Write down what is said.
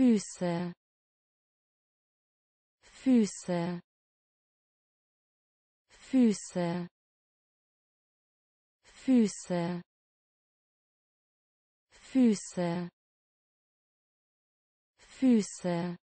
Füße Füße Füße Füße Füße Füße